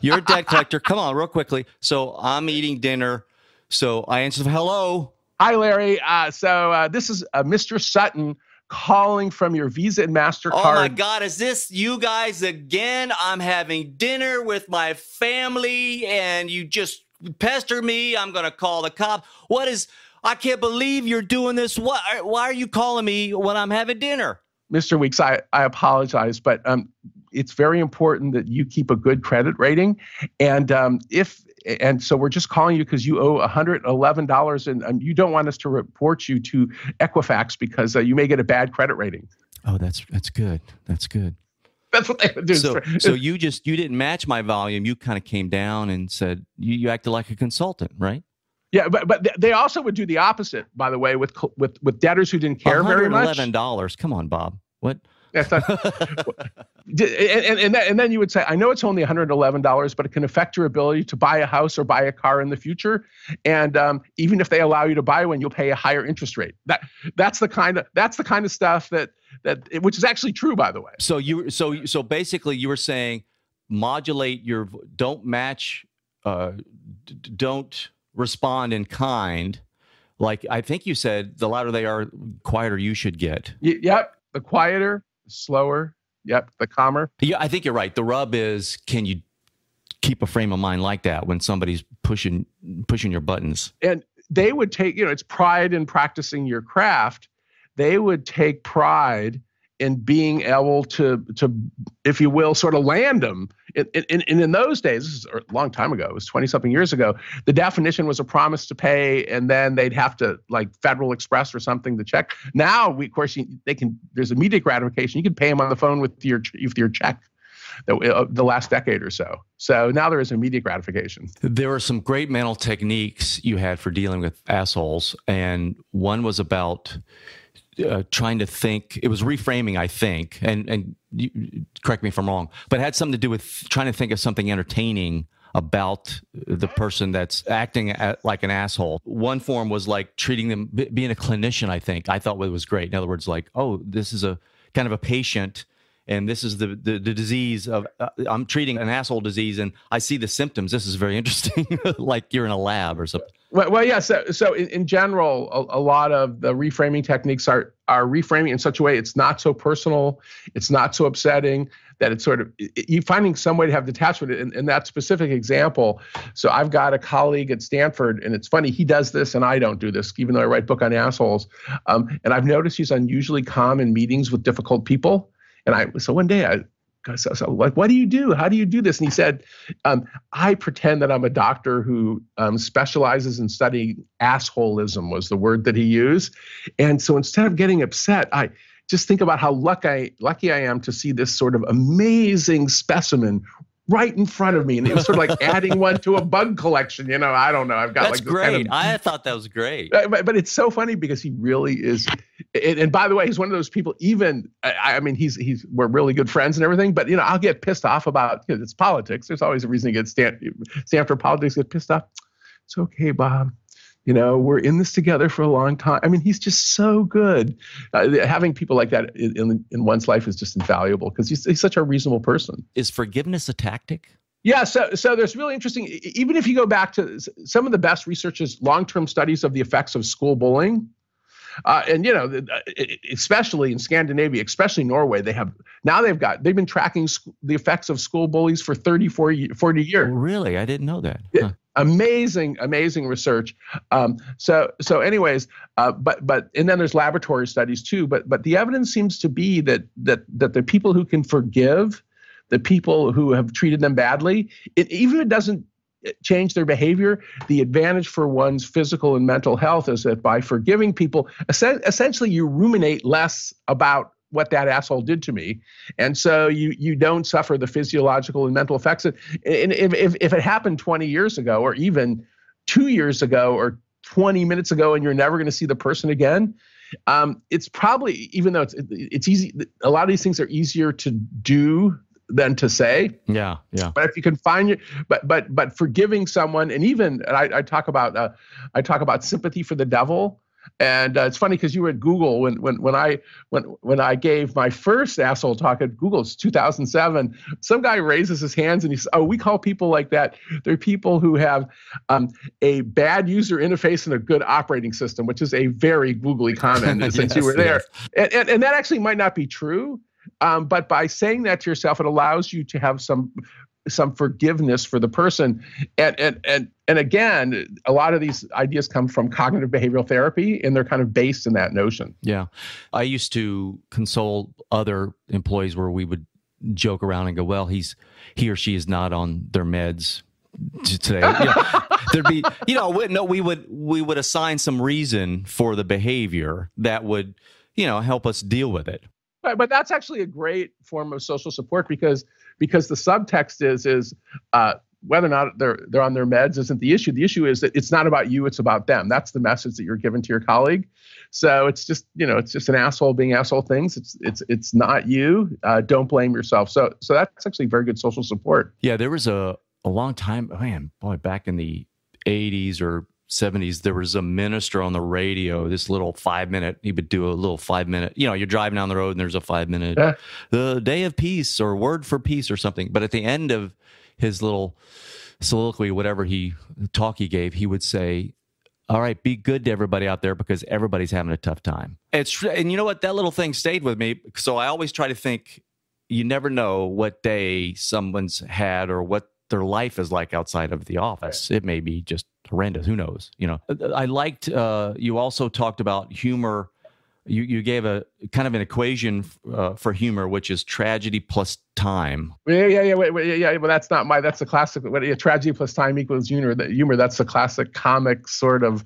you're a debt collector. Come on, real quickly. So I'm eating dinner. So I answer, "Hello." Hi, Larry. Uh, so uh, this is uh, Mr. Sutton calling from your Visa and oh MasterCard. Oh my God, is this you guys again? I'm having dinner with my family and you just pester me. I'm going to call the cop. What is, I can't believe you're doing this. Why, why are you calling me when I'm having dinner? Mr. Weeks, I, I apologize, but um, it's very important that you keep a good credit rating. And um, if and so we're just calling you because you owe $111 and, and, you don't want us to report you to Equifax because uh, you may get a bad credit rating. Oh, that's that's good. That's good. That's what they would do. So, so you just you didn't match my volume. You kind of came down and said you, you acted like a consultant, right? Yeah, but but they also would do the opposite, by the way, with with with debtors who didn't care very much. Eleven dollars. Come on, Bob. What? That's not, and, and, and, that, and then you would say, I know it's only $111, but it can affect your ability to buy a house or buy a car in the future. And um, even if they allow you to buy one, you'll pay a higher interest rate. That that's the kind of that's the kind of stuff that that which is actually true, by the way. So you so so basically, you were saying modulate your don't match, uh, d- don't respond in kind. Like I think you said, the louder they are, quieter you should get. Y- yep, the quieter slower. Yep, the calmer. Yeah, I think you're right. The rub is can you keep a frame of mind like that when somebody's pushing pushing your buttons? And they would take, you know, it's pride in practicing your craft. They would take pride and being able to to if you will sort of land them and, and, and in those days this is a long time ago it was 20 something years ago the definition was a promise to pay and then they'd have to like federal express or something to check now we, of course you, they can there's immediate gratification you can pay them on the phone with your with your check the, uh, the last decade or so so now there is immediate gratification there were some great mental techniques you had for dealing with assholes and one was about uh, trying to think. It was reframing, I think, and and you, correct me if I'm wrong, but it had something to do with trying to think of something entertaining about the person that's acting at, like an asshole. One form was like treating them, being a clinician. I think I thought it was great. In other words, like, oh, this is a kind of a patient and this is the the, the disease of uh, I'm treating an asshole disease, and I see the symptoms. This is very interesting, *laughs* like you're in a lab or something. Well, well yeah. So, so in, in general, a, a, lot of the reframing techniques are are reframing in such a way it's not so personal, it's not so upsetting that it's sort of it, you finding some way to have detachment. In, in that specific example, so I've got a colleague at Stanford, and it's funny he does this and I don't do this, even though I write book on assholes. Um, and I've noticed he's unusually calm in meetings with difficult people and I so one day I so, so what, what do you do? How do you do this? And he said, um, I pretend that I'm a doctor who um, specializes in studying assholism was the word that he used. And so instead of getting upset, I just think about how lucky I, lucky I am to see this sort of amazing specimen right in front of me. And it was sort of like *laughs* adding one to a bug collection. You know, I don't know. I've got That's like great. Kind of, I thought that was great. Uh, but, but, it's so funny because he really is. And, and by the way, he's one of those people, even, I, I, mean, he's, he's, we're really good friends and everything, but you know, I'll get pissed off about, you know, it's politics. There's always a reason to get stand, stand for politics, get pissed off. It's okay, Bob. You know, we're in this together for a long time. I mean, he's just so good. Uh, having people like that in, in, in one's life is just invaluable because he's, he's such a reasonable person. Is forgiveness a tactic? Yeah, so so there's really interesting. Even if you go back to some of the best research is long-term studies of the effects of school bullying, uh, and you know, uh, especially in Scandinavia, especially Norway, they have now they've got they've been tracking sc- the effects of school bullies for 30, 40, 40 years. Oh, really, I didn't know that. Huh amazing, amazing research. Um, so, so anyways, uh, but but and then there's laboratory studies too. But but the evidence seems to be that that that the people who can forgive, the people who have treated them badly, it, even if it doesn't uh, change their behavior, the advantage for one's physical and mental health is that by forgiving people, essentially you ruminate less about what that asshole did to me. And so you you don't suffer the physiological and mental effects. And if if, if it happened 20 years ago or even two years ago or 20 minutes ago and you're never going to see the person again, um, it's probably even though it's it's easy. A lot of these things are easier to do than to say. Yeah, yeah. But if you can find your, but but but forgiving someone, and even and I, I talk about uh, I talk about sympathy for the devil. And uh, it's funny because you were at Google when when when I when when I gave my first asshole talk at Google, it's 2007. Some guy raises his hands and he says, "Oh, we call people like that. They're people who have um, a bad user interface and a good operating system," which is a very googly *laughs* comment since you were there. Yes. And, and and that actually might not be true. Um, but by saying that to yourself, it allows you to have some some forgiveness for the person. And and and and again, a lot of these ideas come from cognitive behavioral therapy, and they're kind of based in that notion. Yeah, I used to console other employees where we would joke around and go, "Well, he's he or she is not on their meds today." yeah. *laughs* there'd be you know we, no we would we would assign some reason for the behavior that would you know help us deal with it. But, but that's actually a great form of social support because because the subtext is is uh, whether or not they're they're on their meds isn't the issue. The issue is that it's not about you, it's about them. That's the message that you're giving to your colleague. So it's just you know it's just an asshole being asshole things. It's it's it's not you. Uh, don't blame yourself. So so that's actually very good social support. Yeah, there was a a long time man boy back in the 80s or 70s, there was a minister on the radio, this little five minute, he would do a little five minute, you know, you're driving down the road and there's a five minute, yeah. the day of peace or word for peace or something. But at the end of his little soliloquy, whatever he talk he gave, he would say, all right, be good to everybody out there because everybody's having a tough time. It's and you know what that little thing stayed with me. So I always try to think you never know what day someone's had or what their life is like outside of the office. It may be just horrendous. Who knows? You know, uh, uh, I liked. Uh, you also talked about humor. You you gave a kind of an equation uh, for humor, which is tragedy plus time. Yeah, yeah, yeah, wait, wait, yeah, yeah. Well, that's not my. That's the classic. What, yeah, tragedy plus time equals humor. That humor. That's the classic comic sort of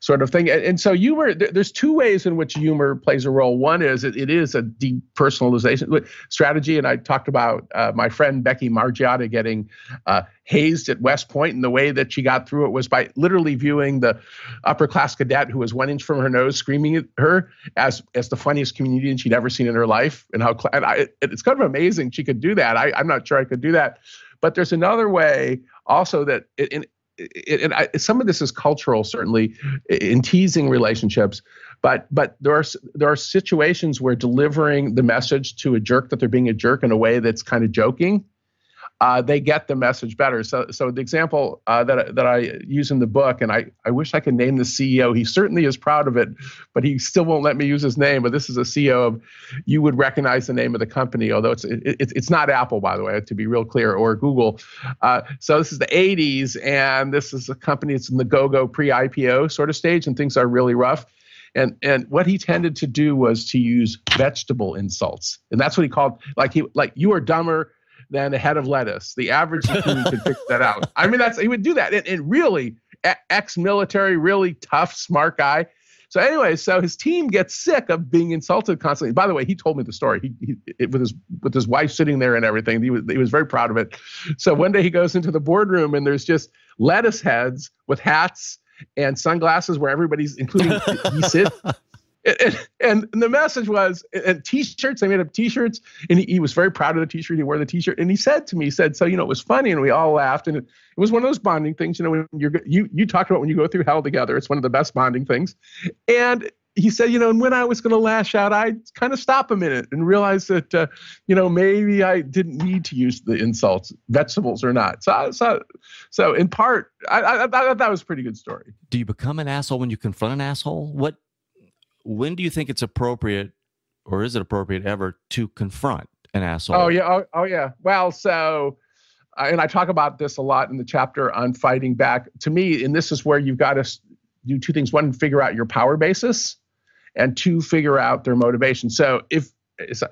sort of thing. And, and so humor, there's two ways in which humor plays a role. One is it, it is a depersonalization strategy, and I talked about uh, my friend Becky Margiotta getting uh, hazed at West Point, and the way that she got through it was by literally viewing the upper class cadet who was one inch from her nose screaming at her as as the funniest comedian she'd ever seen in her life, and how and I, it's kind of amazing she could do that. I, I'm not sure I could do that. But there's another way also that in, and I, some of this is cultural, certainly, in teasing relationships. But but there are there are situations where delivering the message to a jerk that they're being a jerk in a way that's kind of joking uh, they get the message better. So, so the example uh, that that I use in the book, and I, I wish I could name the CEO. He certainly is proud of it, but he still won't let me use his name. But this is a CEO of, you would recognize the name of the company, although it's it, it's not Apple, by the way, to be real clear, or Google. Uh, so this is the 80s, and this is a company that's in the go-go pre-IPO sort of stage, and things are really rough. And, and what he tended to do was to use vegetable insults, and that's what he called like he like you are dumber than a head of lettuce. The average *laughs* team could fix that out. I mean, that's he would do that. And, and really, ex-military, really tough, smart guy. So anyway, so his team gets sick of being insulted constantly. By the way, he told me the story. He, he it, with his with his wife sitting there and everything. He was he was very proud of it. So one day he goes into the boardroom and there's just lettuce heads with hats and sunglasses where everybody's including *laughs* he sits and, and, the message was and t-shirts they made up t-shirts and he, he, was very proud of the t-shirt he wore the t-shirt and he said to me he said so you know it was funny and we all laughed and it, it was one of those bonding things you know when you're you you talked about when you go through hell together it's one of the best bonding things and he said, you know, and when I was going to lash out, I kind of stop a minute and realize that, uh, you know, maybe I didn't need to use the insults, vegetables or not. So, so, so in part, I, I, I thought that was a pretty good story. Do you become an asshole when you confront an asshole? What when do you think it's appropriate, or is it appropriate ever to confront an asshole? Oh yeah, oh, oh yeah. Well, so. Uh, and I talk about this a lot in the chapter on fighting back. To me, and this is where you've got to do two things: one, figure out your power basis, and two, figure out their motivation. So if uh,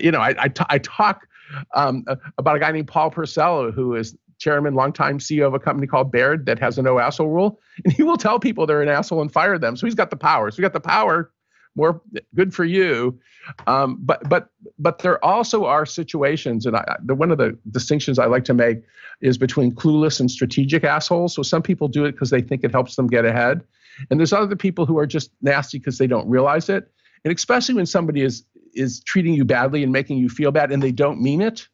you know, I, I, t- I talk um, uh, about a guy named Paul Purcell who is chairman, longtime CEO of a company called Baird that has a no asshole rule, and he will tell people they're an asshole and fire them. So he's got the power. So we got the power more good for you. Um, but but but there also are situations, and I, the, one of the distinctions I like to make is between clueless and strategic assholes. So some people do it because they think it helps them get ahead, and there's other people who are just nasty because they don't realize it. And especially when somebody is is treating you badly and making you feel bad, and they don't mean it.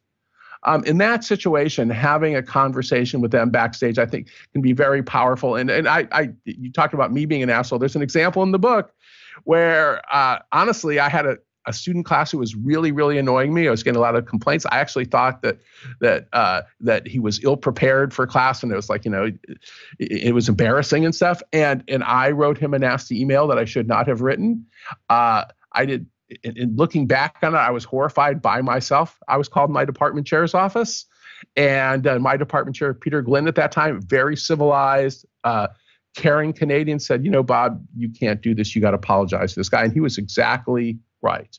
Um, in that situation, having a conversation with them backstage, I think, can be very powerful. And and I, I, you talked about me being an asshole. There's an example in the book where uh, honestly, I had a, a student class who was really, really annoying me. I was getting a lot of complaints. I actually thought that that uh, that he was ill prepared for class, and it was like you know, it, it, was embarrassing and stuff. And and I wrote him a nasty email that I should not have written. Uh, I did. In, looking back on it, I was horrified by myself. I was called my department chair's office, and uh, my department chair, Peter Glenn, at that time, very civilized. Uh, caring Canadian said, you know, Bob, you can't do this. You got to apologize to this guy. And he was exactly right.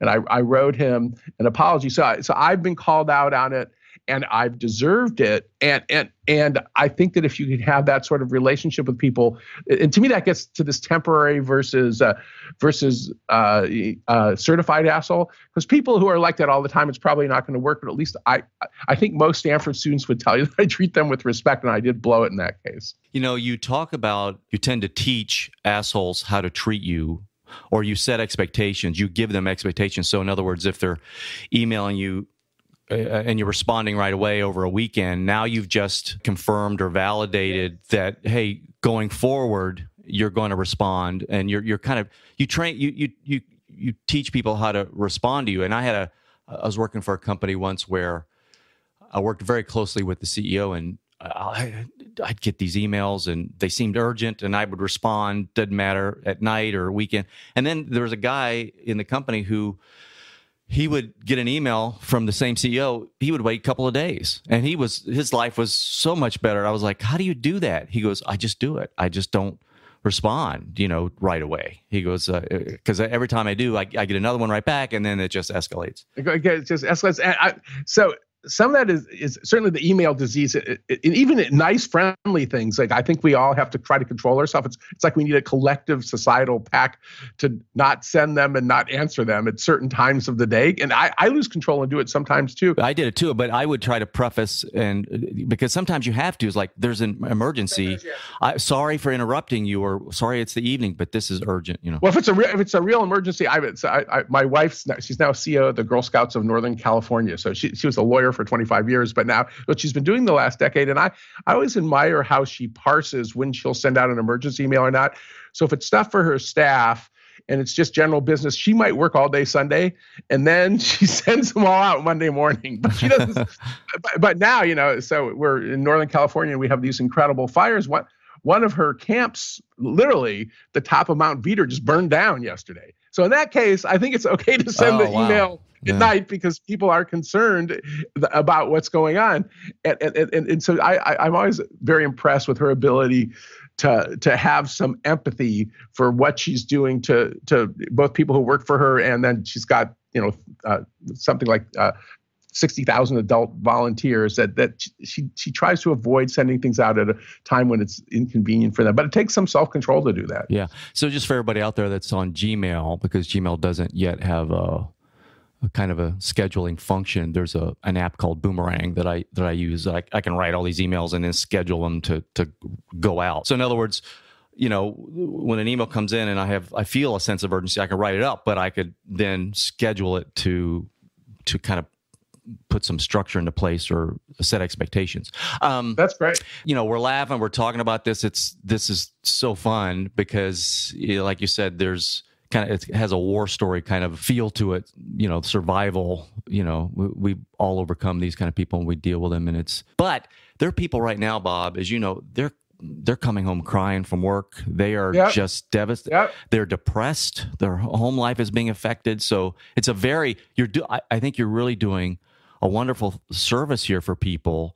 And I, I wrote him an apology. So, I, so I've been called out on it and I've deserved it. And and and I think that if you could have that sort of relationship with people, and to me that gets to this temporary versus uh, versus uh, uh, certified asshole. Because people who are like that all the time, it's probably not going to work. But at least I I think most Stanford students would tell you that I treat them with respect, and I did blow it in that case. You know, you talk about you tend to teach assholes how to treat you or you set expectations you give them expectations so in other words if they're emailing you uh, uh, and you're responding right away over a weekend. Now you've just confirmed or validated that, hey, going forward, you're going to respond and you're, you're kind of, you train, you, you, you, you teach people how to respond to you. And I had a, I was working for a company once where I worked very closely with the CEO and I, I'd get these emails and they seemed urgent and I would respond, didn't matter at night or weekend. And then there was a guy in the company who, he would get an email from the same CEO. He would wait a couple of days and he was, his life was so much better. I was like, how do you do that? He goes, I just do it. I just don't respond, you know, right away. He goes, because uh, uh every time I do, I, I, get another one right back, and then it just escalates. It just escalates. I, so some of that is, is certainly the email disease. It, it, it, even nice, friendly things, like I think we all have to try to control ourselves. It's, it's like we need a collective societal pact to not send them and not answer them at certain times of the day. And I, I lose control and do it sometimes too. I did it too, but I would try to preface and because sometimes you have to. It's like there's an emergency. I, sorry for interrupting you, or sorry it's the evening, but this is urgent. You know. Well, if it's a real, if it's a real emergency, I, I, I my wife's now, she's now CEO of the Girl Scouts of Northern California, so she she was a lawyer for 25 years, but now what she's been doing the last decade. And I, I always admire how she parses when she'll send out an emergency email or not. So if it's stuff for her staff, and it's just general business. She might work all day Sunday, and then *laughs* she sends them all out Monday morning. But she doesn't. *laughs* but, but, now, you know, so we're in Northern California, and we have these incredible fires. One one of her camps, literally, the top of Mount Veeder just burned down yesterday. So in that case, I think it's okay to send oh, the wow. email at night because people are concerned about what's going on. And, and, and, and so I, I, am always very impressed with her ability to to have some empathy for what she's doing to to both people who work for her and then she's got you know uh, something like uh, 60,000 adult volunteers that that she she tries to avoid sending things out at a time when it's inconvenient for them but it takes some self-control to do that yeah so just for everybody out there that's on gmail because gmail doesn't yet have a, a kind of a scheduling function there's a an app called boomerang that i that i use I, I can write all these emails and then schedule them to to go out so in other words you know when an email comes in and i have i feel a sense of urgency i can write it up but i could then schedule it to to kind of put some structure into place or set expectations. Um, That's great. You know, we're laughing, we're talking about this. It's this is so fun because, you know, like you said, there's kind of it has a war story kind of feel to it. You know, survival. You know, we, we all overcome these kind of people and we deal with them, and it's. But there are people right now, Bob, as you know, they're they're coming home crying from work. They are yep. just devastated. Yep. They're depressed. Their home life is being affected. So it's a very you're do. I, I think you're really doing a wonderful service here for people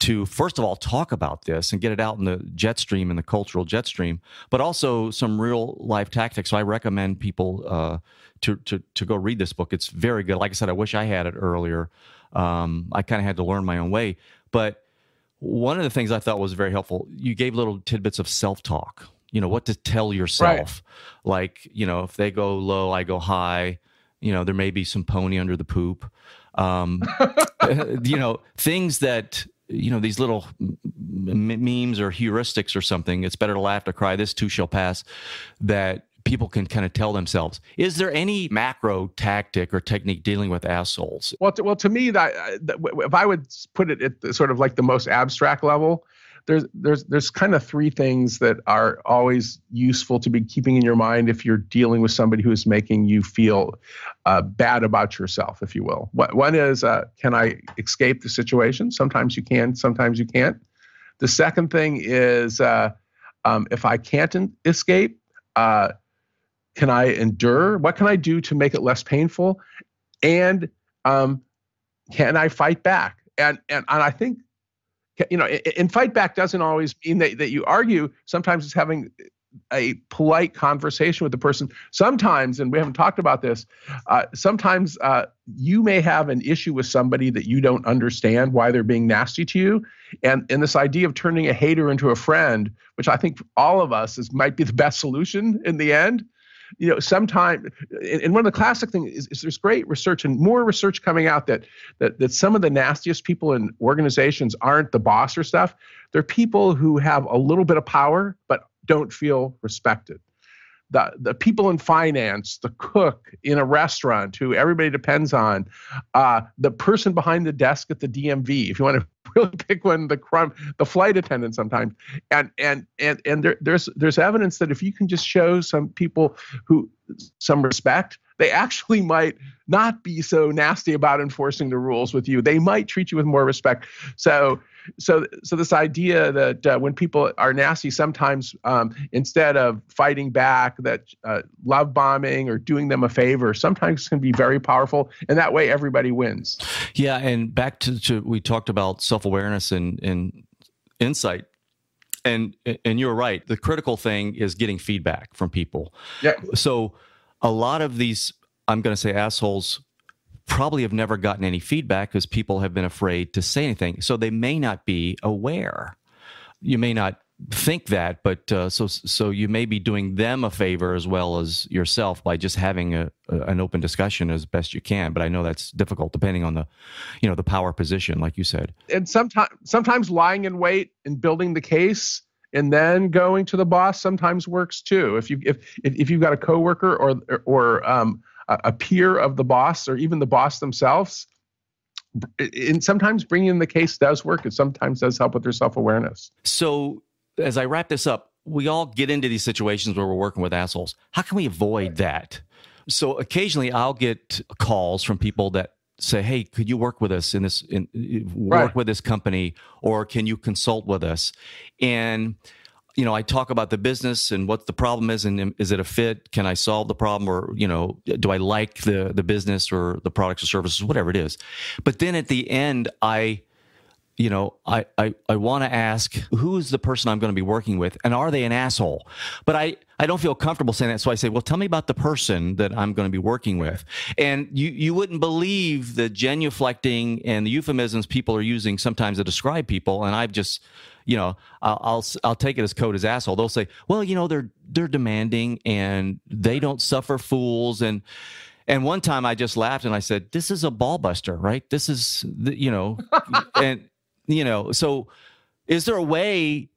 to first of all talk about this and get it out in the jet stream in the cultural jet stream, but also some real life tactics. So I recommend people uh, to, to to go read this book. It's very good. Like I said, I wish I had it earlier. Um, I kind of had to learn my own way, but one of the things I thought was very helpful. You gave little tidbits of self talk. You know what to tell yourself, right. like you know if they go low, I go high you know there may be some pony under the poop um, *laughs* you know things that you know these little memes or heuristics or something it's better to laugh to cry this too shall pass that people can kind of tell themselves is there any macro tactic or technique dealing with assholes well to, well to me that, uh, that if i would put it at the, sort of like the most abstract level there's there's there's kind of three things that are always useful to be keeping in your mind if you're dealing with somebody who is making you feel uh, bad about yourself, if you will. One is, uh, can I escape the situation? Sometimes you can, sometimes you can't. The second thing is, uh, um, if I can't escape, uh, can I endure? What can I do to make it less painful? And um, can I fight back? And, and and I think you know, and fight back doesn't always mean that, that you argue. Sometimes it's having a polite conversation with the person. Sometimes, and we haven't talked about this, uh, sometimes uh, you may have an issue with somebody that you don't understand why they're being nasty to you. And, and this idea of turning a hater into a friend, which I think all of us is might be the best solution in the end, you know, sometimes, and one of the classic things is, is, there's great research and more research coming out that, that, that some of the nastiest people in organizations aren't the boss or stuff. They're people who have a little bit of power, but don't feel respected. The, the people in finance, the cook in a restaurant who everybody depends on, uh, the person behind the desk at the DMV, if you want to really *laughs* pick one the crime the flight attendant sometimes and and and and there, there's there's evidence that if you can just show some people who some respect they actually might not be so nasty about enforcing the rules with you they might treat you with more respect so so so this idea that uh, when people are nasty sometimes um, instead of fighting back that uh, love bombing or doing them a favor sometimes can be very powerful and that way everybody wins yeah and back to, to we talked about self self awareness and, and insight. And and you're right. The critical thing is getting feedback from people. Yeah. So a lot of these, I'm going to say assholes, probably have never gotten any feedback because people have been afraid to say anything. So they may not be aware. You may not think that, but uh, so so you may be doing them a favor as well as yourself by just having a, a, an open discussion as best you can. But I know that's difficult, depending on the, you know, the power position, like you said. And sometimes sometimes lying in wait and building the case and then going to the boss sometimes works too. If you if if, if you've got a coworker or or um, a peer of the boss or even the boss themselves. And sometimes bringing in the case does work. It sometimes does help with their self awareness. So as I wrap this up, we all get into these situations where we're working with assholes. How can we avoid that? So occasionally I'll get calls from people that say, "Hey, could you work with us in this in, uh, work right. with this company or can you consult with us?" And you know, I talk about the business and what the problem is and is it a fit? Can I solve the problem or, you know, do I like the the business or the products or services whatever it is. But then at the end I you know, I I, I want to ask who's the person I'm going to be working with, and are they an asshole? But I I don't feel comfortable saying that, so I say, well, tell me about the person that I'm going to be working with, and you you wouldn't believe the genuflecting and the euphemisms people are using sometimes to describe people, and I've just you know, I'll, I'll, I'll take it as code as asshole. They'll say, well, you know, they're they're demanding and they don't suffer fools. And and one time I just laughed and I said, this is a ball buster, right? This is the, you know, *laughs* and you know, so is there a way?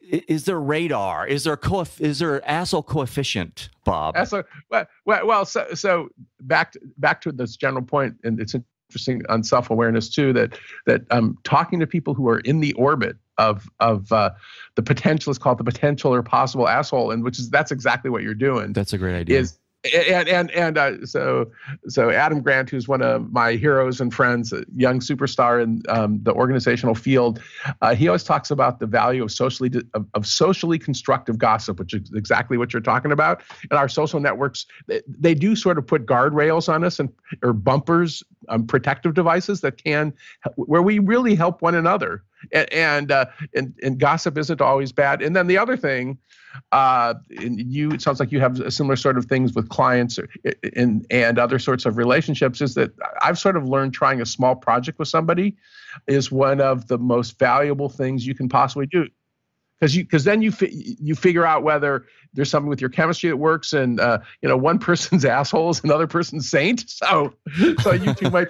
Is there radar? Is there co? Is there asshole coefficient, Bob? Asshole, well, well, so so back to, back to this general point, and it's interesting on self awareness too that that um, talking to people who are in the orbit of of uh, the potential is called the potential or possible asshole, and which is that's exactly what you're doing. That's a great idea. Is and and and uh, so so Adam Grant, who's one of my heroes and friends, a young superstar in um, the organizational field, uh, he always talks about the value of socially of, of, socially constructive gossip, which is exactly what you're talking about. And our social networks, they, they do sort of put guardrails on us and or bumpers um, protective devices that can, where we really help one another. And and, uh, and, and gossip isn't always bad. And then the other thing, uh, you it sounds like you have similar sort of things with clients or, and and other sorts of relationships. Is that I've sort of learned trying a small project with somebody is one of the most valuable things you can possibly do because you because then you fi- you figure out whether there's something with your chemistry that works, and uh, you know one *laughs* person's asshole is another person's saint. So so you two might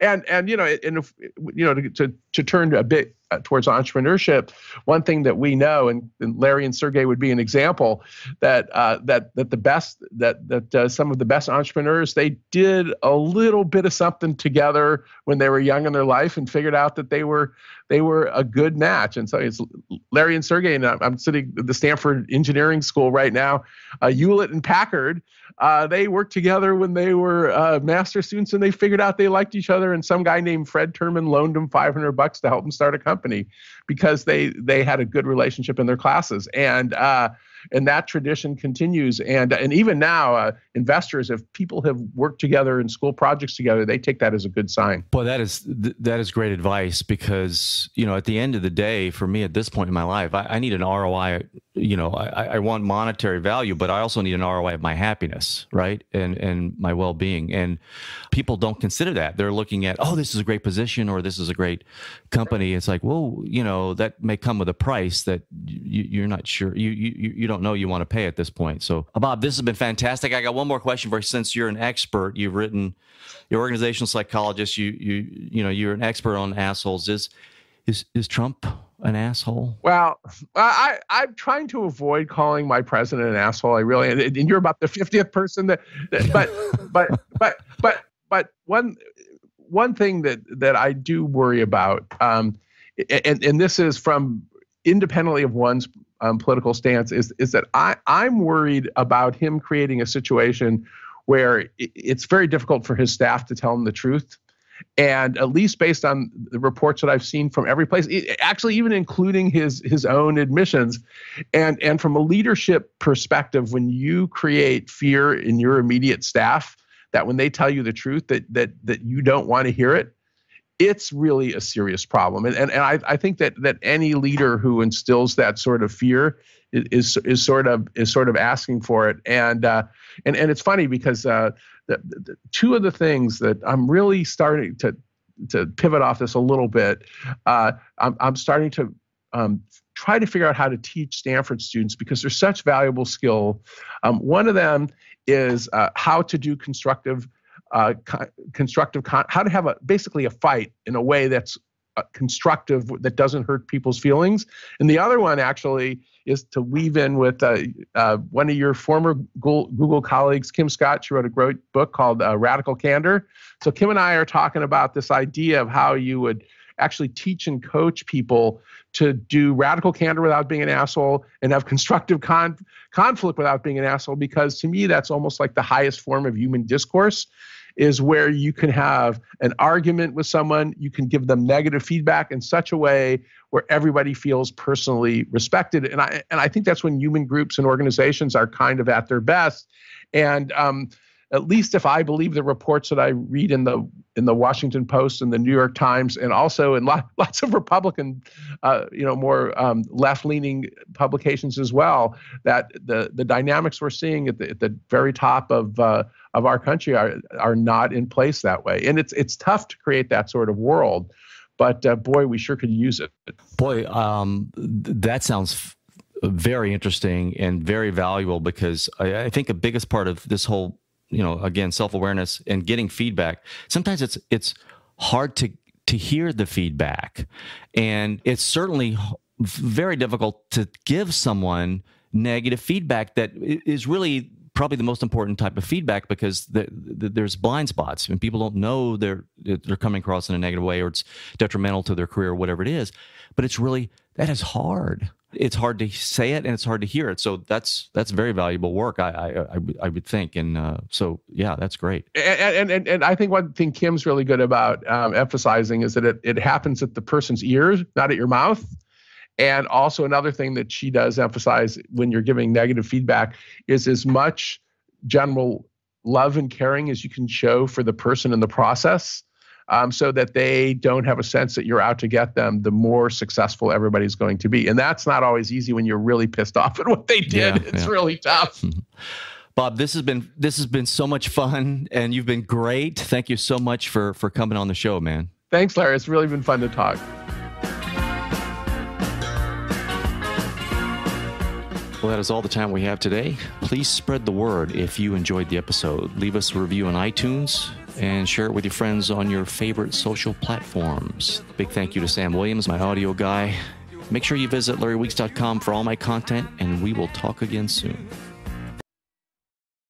and and you know and if, you know to, to to turn a bit uh, towards entrepreneurship, one thing that we know, and, and Larry and Sergey would be an example, that uh, that that the best that that uh, some of the best entrepreneurs they did a little bit of something together when they were young in their life and figured out that they were they were a good match. And so it's Larry and Sergey, and I'm, sitting at the Stanford Engineering School right now. Uh, Hewlett and Packard, uh, they worked together when they were uh, master students, and they figured out they liked each other. And some guy named Fred Terman loaned them 500 bucks to help them start a company company because they they had a good relationship in their classes. And uh, and that tradition continues. And and even now, uh, investors, if people have worked together in school projects together, they take that as a good sign. Well, that is th- that is great advice because you know at the end of the day, for me at this point in my life, I, I need an ROI. You know, I, I want monetary value, but I also need an ROI of my happiness, right, and and my well being. And people don't consider that. They're looking at, oh, this is a great position or this is a great company. It's like, well, you know, that may come with a price that you, are not sure. You you you don't know you want to pay at this point. So, Bob, this has been fantastic. I got one more question for you. Since you're an expert, you've written, you're organizational psychologist. You you you know you're an expert on assholes. Is is is Trump an asshole? Well, I I'm trying to avoid calling my president an asshole. I really and, and you're about the fiftieth person that, that but, *laughs* but but but but one one thing that that I do worry about, um, and and this is from independently of one's um, political stance is is that I I'm worried about him creating a situation where it's very difficult for his staff to tell him the truth. And at least based on the reports that I've seen from every place, actually even including his his own admissions, and and from a leadership perspective, when you create fear in your immediate staff that when they tell you the truth that that that you don't want to hear it, it's really a serious problem. And and, and I, I think that that any leader who instills that sort of fear is is sort of is sort of asking for it. And uh, and and it's funny because uh, the, the, two of the things that I'm really starting to to pivot off this a little bit, uh, I'm I'm starting to um, try to figure out how to teach Stanford students because they're such valuable skill. Um, one of them is uh, how to do constructive uh, constructive, con- how to have a basically a fight in a way that's uh, constructive that doesn't hurt people's feelings. And the other one actually is to weave in with uh, uh one of your former Google, Google, colleagues, Kim Scott. She wrote a great book called uh, Radical Candor. So Kim and I are talking about this idea of how you would actually teach and coach people to do radical candor without being an asshole and have constructive con- conflict without being an asshole because to me that's almost like the highest form of human discourse is where you can have an argument with someone, you can give them negative feedback in such a way where everybody feels personally respected. And I and I think that's when human groups and organizations are kind of at their best. And um, at least if I believe the reports that I read in the in the Washington Post and the New York Times, and also in lot, *laughs* lots of Republican, uh, you know, more um, left-leaning publications as well, that the the dynamics we're seeing at the, at the very top of uh, of our country are are not in place that way, and it's it's tough to create that sort of world, but uh, boy, we sure could use it. Boy, um, that sounds. F- very interesting and very valuable because I, I think the biggest part of this whole you know again self awareness and getting feedback. Sometimes it's it's hard to to hear the feedback, and it's certainly very difficult to give someone negative feedback that is really probably the most important type of feedback because the, the, there's blind spots and people don't know they're they're coming across in a negative way or it's detrimental to their career or whatever it is but it's really that is hard it's hard to say it and it's hard to hear it. So that's that's very valuable work. I I, I, I would think, and uh, so yeah, that's great. And, and, and and I think one thing Kim's really good about um, emphasizing is that it it happens at the person's ears, not at your mouth. And also another thing that she does emphasize when you're giving negative feedback is as much general love and caring as you can show for the person in the process um, so that they don't have a sense that you're out to get them, the more successful everybody's going to be. And that's not always easy when you're really pissed off at what they did. Yeah, it's yeah. really tough. *laughs* Bob, this has been this has been so much fun, and you've been great. Thank you so much for for coming on the show, man. Thanks, Larry. It's really been fun to talk. Well, that is all the time we have today. Please spread the word if you enjoyed the episode. Leave us a review on iTunes and share it with your friends on your favorite social platforms. Big thank you to Sam Williams, my audio guy. Make sure you visit LarryWeeks.com for all my content, and we will talk again soon.